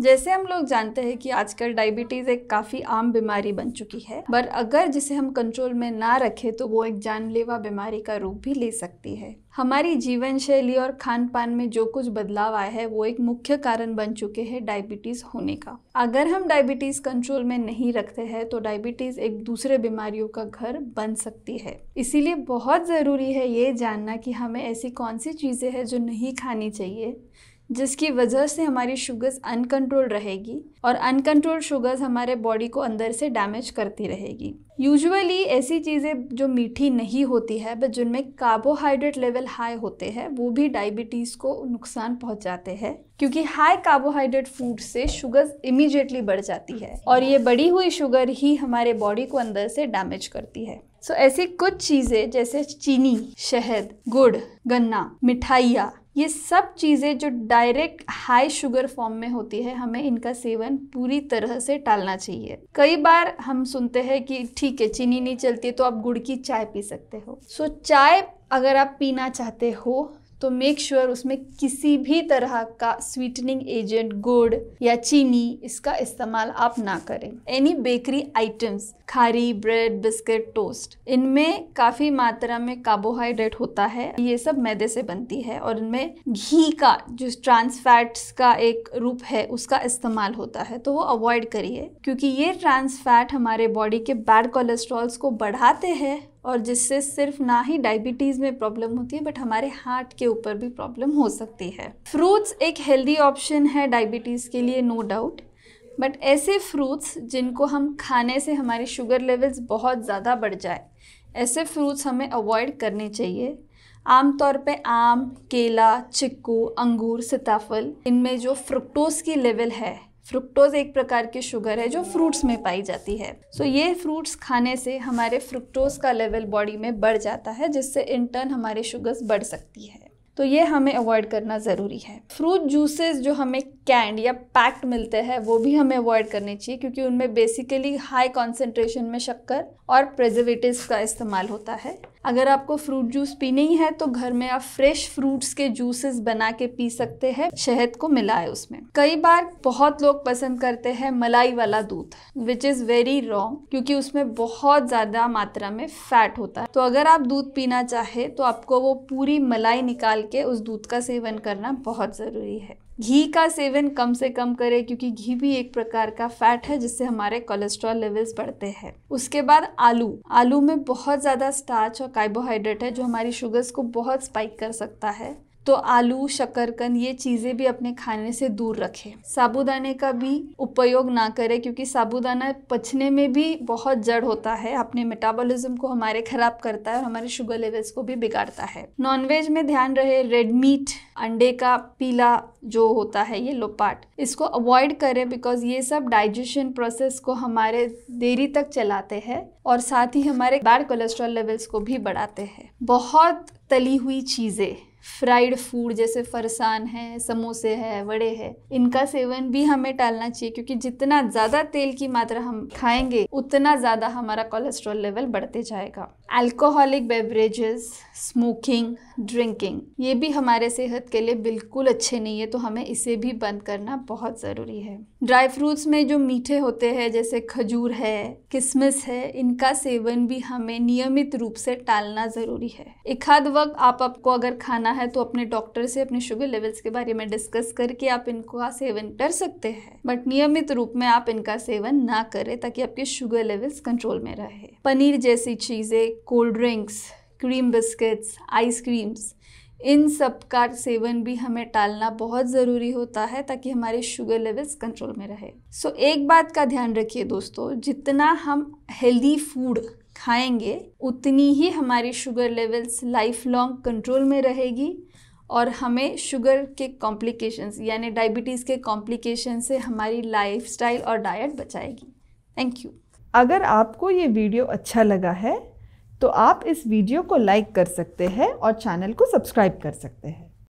जैसे हम लोग जानते हैं कि आजकल डायबिटीज़ एक काफ़ी आम बीमारी बन चुकी है पर अगर जिसे हम कंट्रोल में ना रखें तो वो एक जानलेवा बीमारी का रूप भी ले सकती है हमारी जीवन शैली और खान पान में जो कुछ बदलाव आया है वो एक मुख्य कारण बन चुके हैं डायबिटीज़ होने का अगर हम डायबिटीज़ कंट्रोल में नहीं रखते हैं तो डायबिटीज़ एक दूसरे बीमारियों का घर बन सकती है इसीलिए बहुत ज़रूरी है ये जानना कि हमें ऐसी कौन सी चीज़ें हैं जो नहीं खानी चाहिए जिसकी वजह से हमारी शुगर्स अनकंट्रोल रहेगी और अनकंट्रोल शुगर्स हमारे बॉडी को अंदर से डैमेज करती रहेगी यूजुअली ऐसी चीज़ें जो मीठी नहीं होती है बट जिनमें कार्बोहाइड्रेट लेवल हाई होते हैं वो भी डायबिटीज़ को नुकसान पहुंचाते हैं क्योंकि हाई कार्बोहाइड्रेट फूड से शुगर्स इमीजिएटली बढ़ जाती है और ये बढ़ी हुई शुगर ही हमारे बॉडी को अंदर से डैमेज करती है सो so, ऐसी कुछ चीज़ें जैसे चीनी शहद गुड़ गन्ना मिठाइयाँ ये सब चीज़ें जो डायरेक्ट हाई शुगर फॉर्म में होती है हमें इनका सेवन पूरी तरह से टालना चाहिए कई बार हम सुनते हैं कि ठीक है चीनी नहीं चलती तो आप गुड़ की चाय पी सकते हो सो so, चाय अगर आप पीना चाहते हो तो मेक श्योर sure उसमें किसी भी तरह का स्वीटनिंग एजेंट गुड़ या चीनी इसका इस्तेमाल आप ना करें एनी बेकरी आइटम्स खारी ब्रेड बिस्किट टोस्ट इनमें काफ़ी मात्रा में कार्बोहाइड्रेट होता है ये सब मैदे से बनती है और इनमें घी का जो ट्रांस फैट्स का एक रूप है उसका इस्तेमाल होता है तो वो अवॉइड करिए क्योंकि ये ट्रांस फैट हमारे बॉडी के बैड कोलेस्ट्रॉल्स को बढ़ाते हैं और जिससे सिर्फ ना ही डायबिटीज़ में प्रॉब्लम होती है बट हमारे हार्ट के ऊपर भी प्रॉब्लम हो सकती है फ्रूट्स एक हेल्दी ऑप्शन है डायबिटीज़ के लिए नो डाउट बट ऐसे फ्रूट्स जिनको हम खाने से हमारे शुगर लेवल्स बहुत ज़्यादा बढ़ जाए ऐसे फ्रूट्स हमें अवॉइड करने चाहिए आमतौर पे आम केला चिक्कू अंगूर सीताफल इनमें जो फ्रुक्टोज की लेवल है फ्रुक्टोज एक प्रकार की शुगर है जो फ्रूट्स में पाई जाती है सो so, ये फ्रूट्स खाने से हमारे फ्रुक्टोज का लेवल बॉडी में बढ़ जाता है जिससे इन टर्न हमारे शुगर्स बढ़ सकती है तो ये हमें अवॉइड करना ज़रूरी है फ्रूट जूसेस जो हमें कैंड या पैक्ड मिलते हैं वो भी हमें अवॉइड करने चाहिए क्योंकि उनमें बेसिकली हाई कॉन्सेंट्रेशन में शक्कर और प्रेजर्वेटिव का इस्तेमाल होता है अगर आपको फ्रूट जूस पीने ही है तो घर में आप फ्रेश फ्रूट्स के जूसेस बना के पी सकते हैं शहद को मिलाए उसमें कई बार बहुत लोग पसंद करते हैं मलाई वाला दूध विच इज़ वेरी रॉन्ग क्योंकि उसमें बहुत ज़्यादा मात्रा में फैट होता है तो अगर आप दूध पीना चाहे तो आपको वो पूरी मलाई निकाल के उस दूध का सेवन करना बहुत ज़रूरी है घी का सेवन कम से कम करें क्योंकि घी भी एक प्रकार का फैट है जिससे हमारे कोलेस्ट्रॉल लेवल्स बढ़ते हैं उसके बाद आलू आलू में बहुत ज़्यादा स्टार्च और कार्बोहाइड्रेट है जो हमारी शुगर्स को बहुत स्पाइक कर सकता है तो आलू शक्करकंद ये चीज़ें भी अपने खाने से दूर रखें साबूदाने का भी उपयोग ना करें क्योंकि साबूदाना पचने में भी बहुत जड़ होता है अपने मेटाबॉलिज्म को हमारे ख़राब करता है और हमारे शुगर लेवल्स को भी बिगाड़ता है नॉनवेज में ध्यान रहे रेड मीट अंडे का पीला जो होता है ये लोपाट इसको अवॉइड करें बिकॉज ये सब डाइजेशन प्रोसेस को हमारे देरी तक चलाते हैं और साथ ही हमारे बैड कोलेस्ट्रॉल लेवल्स को भी बढ़ाते हैं बहुत तली हुई चीज़ें फ्राइड फूड जैसे फरसान है समोसे है वड़े है इनका सेवन भी हमें टालना चाहिए क्योंकि जितना ज़्यादा तेल की मात्रा हम खाएंगे उतना ज़्यादा हमारा कोलेस्ट्रॉल लेवल बढ़ते जाएगा अल्कोहलिक बेवरेजेस स्मोकिंग ड्रिंकिंग ये भी हमारे सेहत के लिए बिल्कुल अच्छे नहीं है तो हमें इसे भी बंद करना बहुत ज़रूरी है ड्राई फ्रूट्स में जो मीठे होते हैं जैसे खजूर है किसमिस है इनका सेवन भी हमें नियमित रूप से टालना ज़रूरी है एक हद वक्त आप आपको अगर खाना है तो अपने डॉक्टर से अपने शुगर लेवल्स के बारे में डिस्कस करके आप इनका सेवन कर सकते हैं बट नियमित रूप में आप इनका सेवन ना करें ताकि आपके शुगर लेवल्स कंट्रोल में रहे पनीर जैसी चीज़ें cold drinks cream biscuits ice creams इन सब का सेवन भी हमें टालना बहुत ज़रूरी होता है ताकि हमारे शुगर लेवल्स कंट्रोल में रहे सो so, एक बात का ध्यान रखिए दोस्तों जितना हम हेल्दी फूड खाएंगे उतनी ही हमारी sugar levels lifelong control में रहेगी और हमें शुगर के कॉम्प्लिकेशंस यानी डायबिटीज़ के कॉम्प्लिकेशन से हमारी लाइफ और डाइट बचाएगी थैंक यू अगर आपको ये वीडियो अच्छा लगा है तो आप इस वीडियो को लाइक कर सकते हैं और चैनल को सब्सक्राइब कर सकते हैं